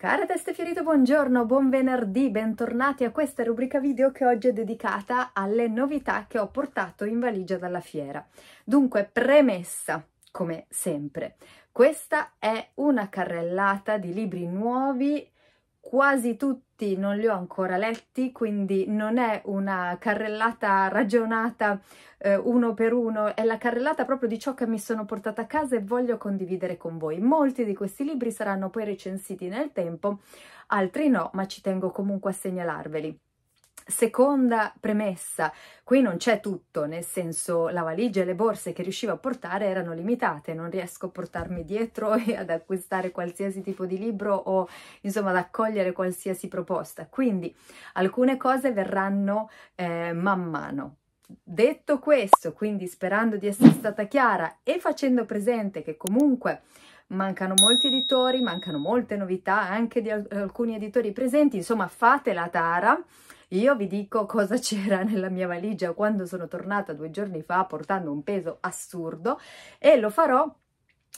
Cara teste fiorito, buongiorno, buon venerdì, bentornati a questa rubrica video che oggi è dedicata alle novità che ho portato in valigia dalla fiera. Dunque, premessa, come sempre, questa è una carrellata di libri nuovi quasi tutti non li ho ancora letti, quindi non è una carrellata ragionata eh, uno per uno, è la carrellata proprio di ciò che mi sono portata a casa e voglio condividere con voi. Molti di questi libri saranno poi recensiti nel tempo, altri no, ma ci tengo comunque a segnalarveli. Seconda premessa, qui non c'è tutto, nel senso la valigia e le borse che riuscivo a portare erano limitate, non riesco a portarmi dietro e ad acquistare qualsiasi tipo di libro o insomma ad accogliere qualsiasi proposta, quindi alcune cose verranno eh, man mano. Detto questo, quindi sperando di essere stata chiara e facendo presente che comunque mancano molti editori, mancano molte novità anche di alcuni editori presenti, insomma fate la tara, io vi dico cosa c'era nella mia valigia quando sono tornata due giorni fa portando un peso assurdo e lo farò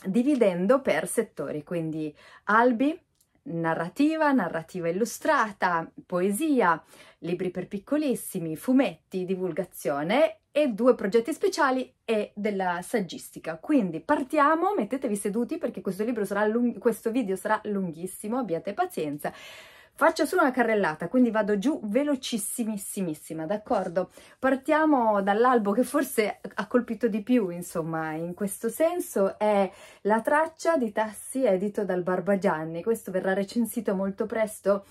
dividendo per settori, quindi albi, narrativa, narrativa illustrata, poesia, libri per piccolissimi, fumetti, divulgazione e due progetti speciali e della saggistica. Quindi partiamo, mettetevi seduti perché questo, sarà questo video sarà lunghissimo, abbiate pazienza. Faccio solo una carrellata, quindi vado giù velocissimissimissima, d'accordo? Partiamo dall'albo che forse ha colpito di più, insomma, in questo senso, è La traccia di Tassi edito dal Barbagianni. Questo verrà recensito molto presto,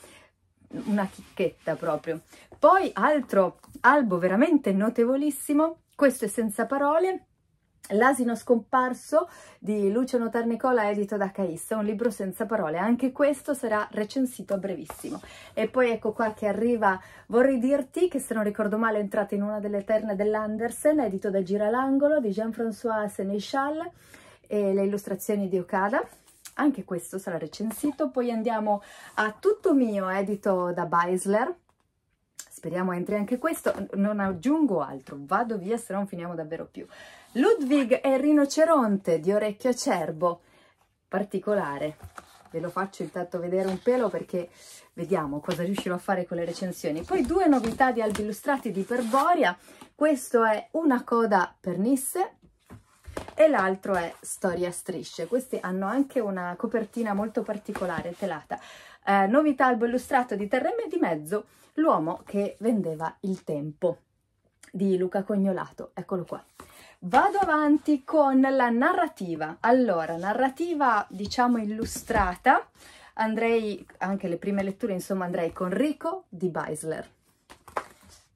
una chicchetta proprio. Poi altro albo veramente notevolissimo, questo è Senza parole, L'asino scomparso di Lucio Notar Nicola, edito da Caissa, un libro senza parole. Anche questo sarà recensito a brevissimo. E poi ecco qua che arriva Vorrei dirti, che se non ricordo male è entrata in una delle eterne dell'Andersen, edito da Giralangolo, di Jean-François Seneschal, e le illustrazioni di Okada. Anche questo sarà recensito. Poi andiamo a Tutto mio, edito da Beisler Speriamo entri anche questo, non aggiungo altro, vado via se non finiamo davvero più. Ludwig è il rinoceronte di orecchio acerbo, particolare. Ve lo faccio intanto vedere un pelo perché vediamo cosa riuscirò a fare con le recensioni. Poi due novità di albi illustrati di Perboria. Questo è una coda per Nisse, e l'altro è Storia Strisce. Questi hanno anche una copertina molto particolare, telata. Eh, novità albo illustrato di Terremme di Mezzo, l'uomo che vendeva il tempo di Luca Cognolato. Eccolo qua. Vado avanti con la narrativa. Allora, narrativa diciamo illustrata. Andrei, anche le prime letture, insomma, andrei con Rico di Beisler.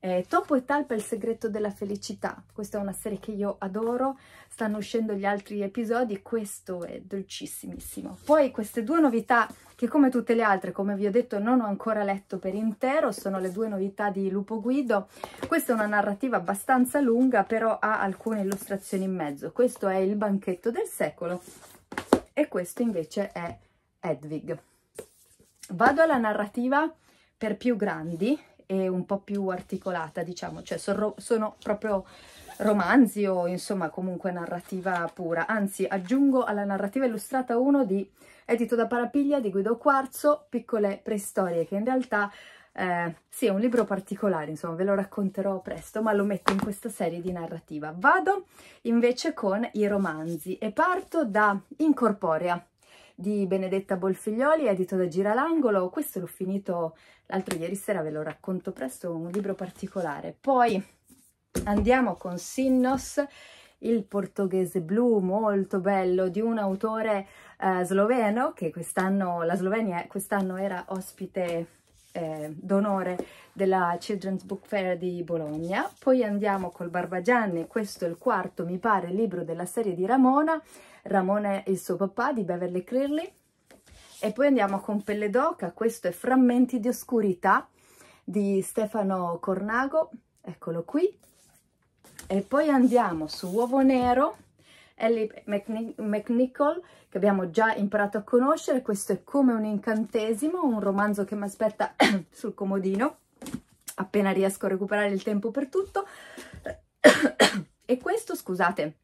Eh, Topo e Talpa il segreto della felicità, questa è una serie che io adoro, stanno uscendo gli altri episodi, questo è dolcissimissimo. Poi queste due novità che come tutte le altre, come vi ho detto, non ho ancora letto per intero, sono le due novità di Lupo Guido. Questa è una narrativa abbastanza lunga, però ha alcune illustrazioni in mezzo. Questo è Il banchetto del secolo e questo invece è Edwig. Vado alla narrativa per più grandi e un po' più articolata, diciamo, cioè sono, sono proprio romanzi o insomma comunque narrativa pura. Anzi, aggiungo alla narrativa illustrata uno di Edito da Parapiglia di Guido Quarzo, Piccole preistorie, che in realtà eh, sì, è un libro particolare, insomma, ve lo racconterò presto, ma lo metto in questa serie di narrativa. Vado invece con i romanzi e parto da Incorporea di Benedetta Bolfiglioli, edito da Giralangolo. Questo l'ho finito l'altro ieri sera, ve lo racconto presto, un libro particolare. Poi andiamo con Sinnos, il portoghese blu molto bello di un autore eh, sloveno che quest'anno, la Slovenia quest'anno era ospite eh, d'onore della Children's Book Fair di Bologna. Poi andiamo col Barbagianni, questo è il quarto, mi pare, libro della serie di Ramona. Ramone e il suo papà di Beverly Clearly. E poi andiamo con Pelle d'Oca, questo è Frammenti di Oscurità di Stefano Cornago, eccolo qui. E poi andiamo su Uovo Nero, Ellie McNichol, che abbiamo già imparato a conoscere. Questo è come un incantesimo, un romanzo che mi aspetta sul comodino, appena riesco a recuperare il tempo per tutto. e questo, scusate,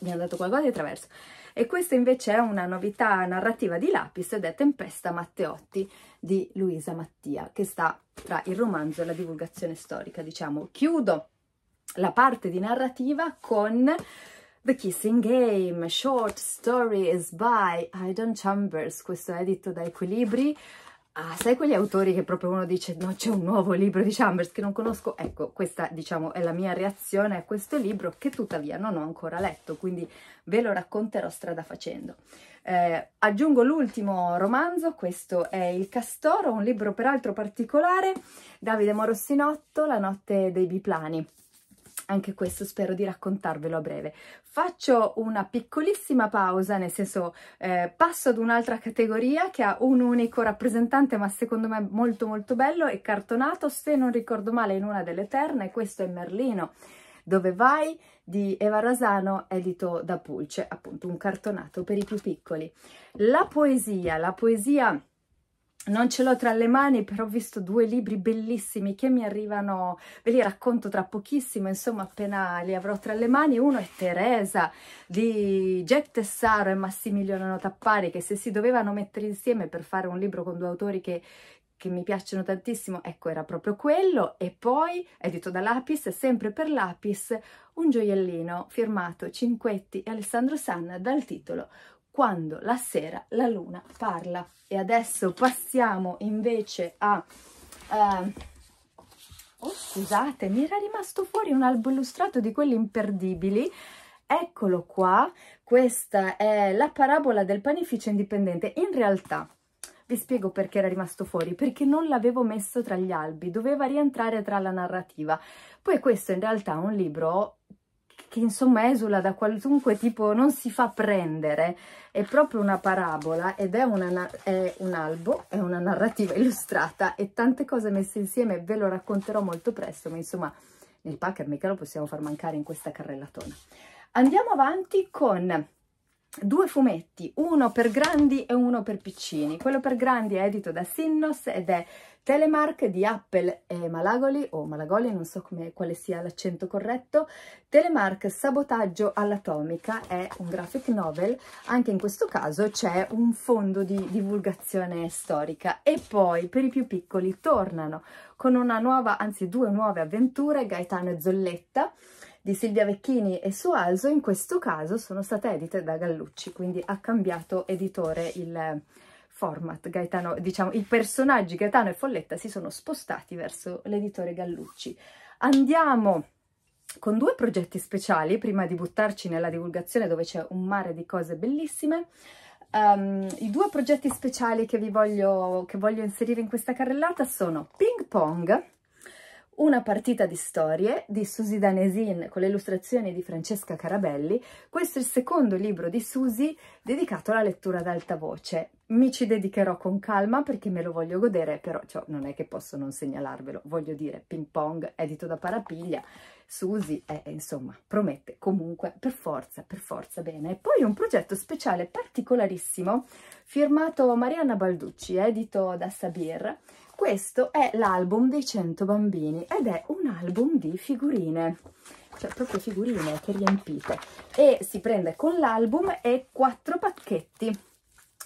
mi hanno dato qualcosa di attraverso. E questa invece è una novità narrativa di Lapis ed è Tempesta Matteotti di Luisa Mattia, che sta tra il romanzo e la divulgazione storica, diciamo. Chiudo la parte di narrativa con The Kissing Game, Short Stories by Aidan Chambers, questo è edito da Equilibri, Ah, sai quegli autori che proprio uno dice no, c'è un nuovo libro di Chambers che non conosco? Ecco, questa diciamo è la mia reazione a questo libro che tuttavia non ho ancora letto, quindi ve lo racconterò strada facendo. Eh, aggiungo l'ultimo romanzo, questo è Il Castoro, un libro peraltro particolare, Davide Morossinotto, La notte dei biplani anche questo spero di raccontarvelo a breve. Faccio una piccolissima pausa, nel senso eh, passo ad un'altra categoria che ha un unico rappresentante ma secondo me molto molto bello e cartonato, se non ricordo male in una delle terne, e questo è Merlino. Dove vai? di Eva Rasano, edito da Pulce, appunto un cartonato per i più piccoli. La poesia, la poesia non ce l'ho tra le mani, però ho visto due libri bellissimi che mi arrivano, ve li racconto tra pochissimo, insomma appena li avrò tra le mani. Uno è Teresa di Jack Tessaro e Massimiliano Tappari, che se si dovevano mettere insieme per fare un libro con due autori che, che mi piacciono tantissimo, ecco era proprio quello, e poi, edito da Lapis, sempre per Lapis, un gioiellino firmato Cinquetti e Alessandro Sanna dal titolo quando la sera la luna parla. E adesso passiamo invece a... Uh, oh, scusate, mi era rimasto fuori un albo illustrato di quelli imperdibili. Eccolo qua, questa è la parabola del panificio indipendente. In realtà, vi spiego perché era rimasto fuori, perché non l'avevo messo tra gli albi, doveva rientrare tra la narrativa. Poi questo in realtà è un libro che insomma esula da qualunque tipo, non si fa prendere, è proprio una parabola ed è, una, è un albo, è una narrativa illustrata e tante cose messe insieme, ve lo racconterò molto presto, ma insomma nel packer mica lo possiamo far mancare in questa carrellatona. Andiamo avanti con due fumetti, uno per grandi e uno per piccini. Quello per grandi è edito da Sinnos ed è Telemark di Apple e Malagoli, o Malagoli, non so come, quale sia l'accento corretto. Telemark Sabotaggio all'atomica è un graphic novel, anche in questo caso c'è un fondo di divulgazione storica. E poi per i più piccoli tornano con una nuova, anzi due nuove avventure, Gaetano e Zolletta, di Silvia Vecchini e su Alzo, in questo caso sono state edite da Gallucci, quindi ha cambiato editore il eh, format, Gaetano, diciamo, i personaggi Gaetano e Folletta si sono spostati verso l'editore Gallucci. Andiamo con due progetti speciali, prima di buttarci nella divulgazione dove c'è un mare di cose bellissime, Um, I due progetti speciali che vi voglio, che voglio inserire in questa carrellata sono Ping Pong una partita di storie di Susi Danesin con le illustrazioni di Francesca Carabelli. Questo è il secondo libro di Susi dedicato alla lettura ad alta voce. Mi ci dedicherò con calma perché me lo voglio godere, però cioè, non è che posso non segnalarvelo. Voglio dire, ping pong, edito da Parapiglia, Susi, insomma, promette comunque per forza, per forza bene. E poi un progetto speciale particolarissimo firmato Marianna Balducci, edito da Sabir, questo è l'album dei 100 bambini ed è un album di figurine cioè proprio figurine che riempite e si prende con l'album e quattro pacchetti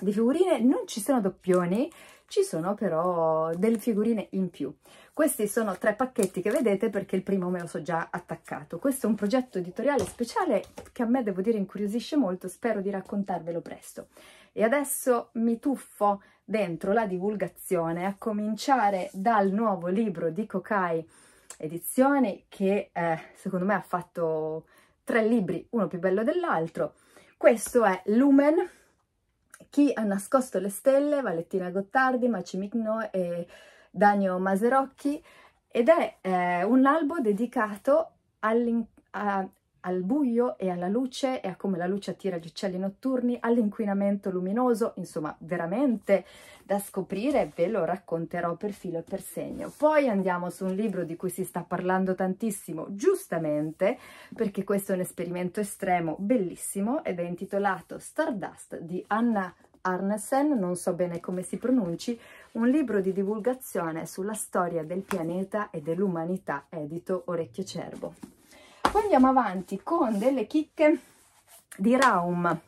di figurine non ci sono doppioni ci sono però delle figurine in più questi sono tre pacchetti che vedete perché il primo me lo so già attaccato questo è un progetto editoriale speciale che a me devo dire incuriosisce molto spero di raccontarvelo presto e adesso mi tuffo dentro la divulgazione, a cominciare dal nuovo libro di Kokai Edizioni che eh, secondo me ha fatto tre libri, uno più bello dell'altro. Questo è Lumen, Chi ha nascosto le stelle, Valentina Gottardi, Maci Migno e Danio Maserocchi ed è eh, un albo dedicato all'interno al buio e alla luce e a come la luce attira gli uccelli notturni, all'inquinamento luminoso, insomma veramente da scoprire, ve lo racconterò per filo e per segno. Poi andiamo su un libro di cui si sta parlando tantissimo, giustamente, perché questo è un esperimento estremo bellissimo ed è intitolato Stardust di Anna Arnesen, non so bene come si pronunci, un libro di divulgazione sulla storia del pianeta e dell'umanità, edito Orecchio Cervo. Poi andiamo avanti con delle chicche di Raum.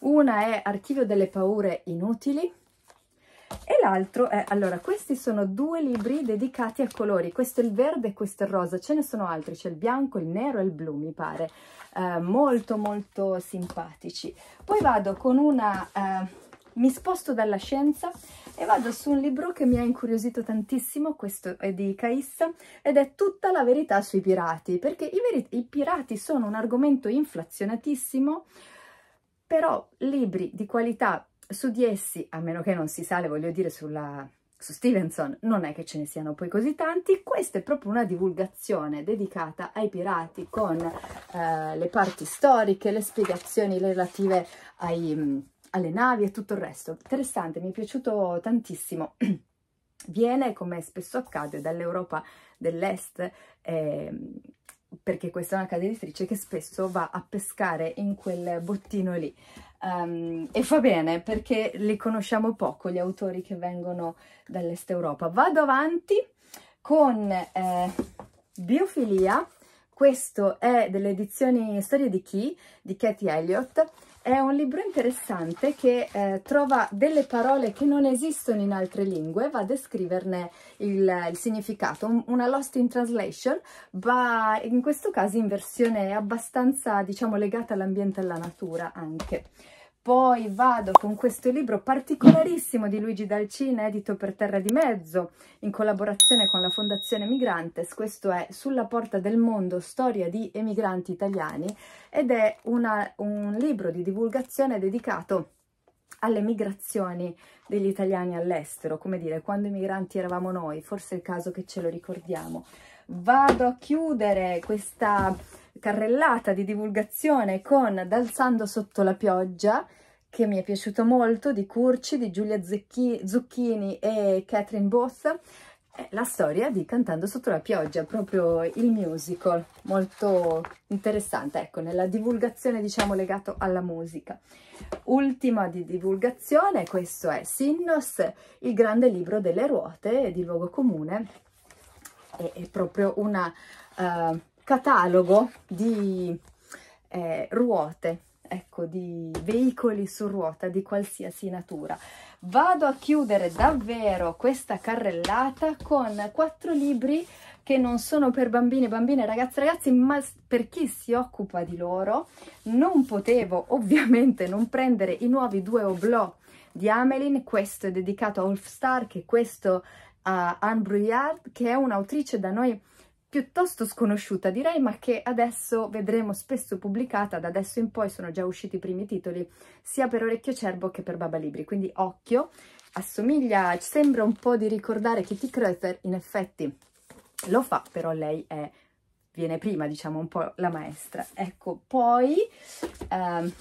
Una è Archivio delle paure inutili e l'altro è, allora, questi sono due libri dedicati a colori, questo è il verde e questo è il rosa, ce ne sono altri, c'è il bianco, il nero e il blu, mi pare, eh, molto molto simpatici. Poi vado con una... Eh, mi sposto dalla scienza e vado su un libro che mi ha incuriosito tantissimo, questo è di Caissa, ed è tutta la verità sui pirati, perché i, i pirati sono un argomento inflazionatissimo, però libri di qualità su di essi, a meno che non si sale, voglio dire, sulla, su Stevenson, non è che ce ne siano poi così tanti, questa è proprio una divulgazione dedicata ai pirati con eh, le parti storiche, le spiegazioni relative ai alle navi e tutto il resto. Interessante, mi è piaciuto tantissimo. Viene, come spesso accade, dall'Europa dell'Est, eh, perché questa è una casa editrice che spesso va a pescare in quel bottino lì. Um, e fa bene perché li conosciamo poco gli autori che vengono dall'Est Europa. Vado avanti con eh, Biofilia, questo è delle edizioni Storie di Chi di Katie Elliott è un libro interessante che eh, trova delle parole che non esistono in altre lingue, va a descriverne il, il significato, una lost in translation, ma in questo caso in versione abbastanza, diciamo, legata all'ambiente e alla natura anche. Poi vado con questo libro particolarissimo di Luigi Dalcina, edito per Terra di Mezzo, in collaborazione con la Fondazione Migrantes. Questo è Sulla porta del mondo, storia di emigranti italiani, ed è una, un libro di divulgazione dedicato alle migrazioni degli italiani all'estero, come dire, quando i migranti eravamo noi, forse è il caso che ce lo ricordiamo. Vado a chiudere questa carrellata di divulgazione con Dalzando sotto la pioggia, che mi è piaciuto molto, di Curci, di Giulia Zucchi Zucchini e Catherine Both, la storia di Cantando sotto la pioggia, proprio il musical, molto interessante, ecco, nella divulgazione diciamo legato alla musica. Ultima di divulgazione, questo è Sinnos, il grande libro delle ruote di luogo comune, è, è proprio una... Uh, catalogo di eh, ruote, ecco, di veicoli su ruota di qualsiasi natura. Vado a chiudere davvero questa carrellata con quattro libri che non sono per bambini, bambine, ragazze, ragazzi, ma per chi si occupa di loro. Non potevo ovviamente non prendere i nuovi due oblò di Amelin, questo è dedicato a Ulf Stark e questo a Anne Brouillard, che è un'autrice da noi piuttosto sconosciuta direi ma che adesso vedremo spesso pubblicata da adesso in poi sono già usciti i primi titoli sia per Orecchio Cerbo che per Baba Libri quindi occhio assomiglia sembra un po' di ricordare Kitty Kreuther in effetti lo fa però lei è viene prima diciamo un po' la maestra ecco poi ehm,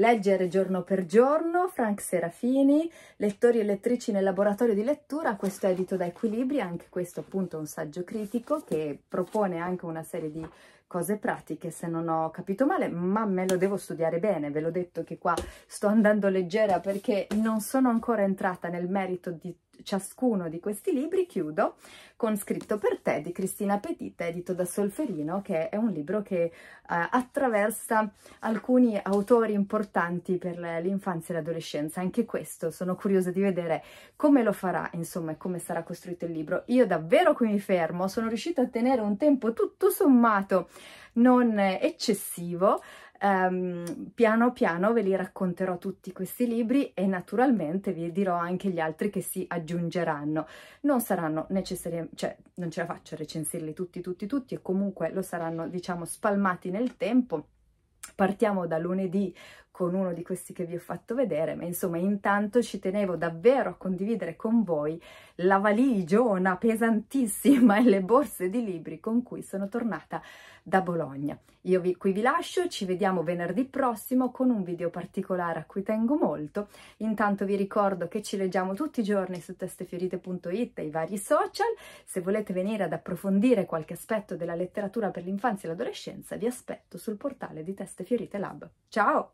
Leggere giorno per giorno, Frank Serafini, lettori e lettrici nel laboratorio di lettura, questo è edito da Equilibri, anche questo appunto è un saggio critico che propone anche una serie di cose pratiche se non ho capito male, ma me lo devo studiare bene, ve l'ho detto che qua sto andando leggera perché non sono ancora entrata nel merito di ciascuno di questi libri chiudo con Scritto per te di Cristina Petita, edito da Solferino, che è un libro che eh, attraversa alcuni autori importanti per l'infanzia e l'adolescenza. Anche questo sono curiosa di vedere come lo farà, insomma, e come sarà costruito il libro. Io davvero qui mi fermo, sono riuscita a tenere un tempo tutto sommato non eccessivo, Um, piano piano ve li racconterò tutti questi libri e naturalmente vi dirò anche gli altri che si aggiungeranno. Non saranno necessariamente, cioè non ce la faccio a recensirli tutti, tutti, tutti e comunque lo saranno diciamo spalmati nel tempo. Partiamo da lunedì con uno di questi che vi ho fatto vedere, ma insomma intanto ci tenevo davvero a condividere con voi la valigiona pesantissima e le borse di libri con cui sono tornata da Bologna. Io vi, qui vi lascio, ci vediamo venerdì prossimo con un video particolare a cui tengo molto. Intanto vi ricordo che ci leggiamo tutti i giorni su testefiorite.it e i vari social. Se volete venire ad approfondire qualche aspetto della letteratura per l'infanzia e l'adolescenza, vi aspetto sul portale di Teste Fiorite Lab. Ciao!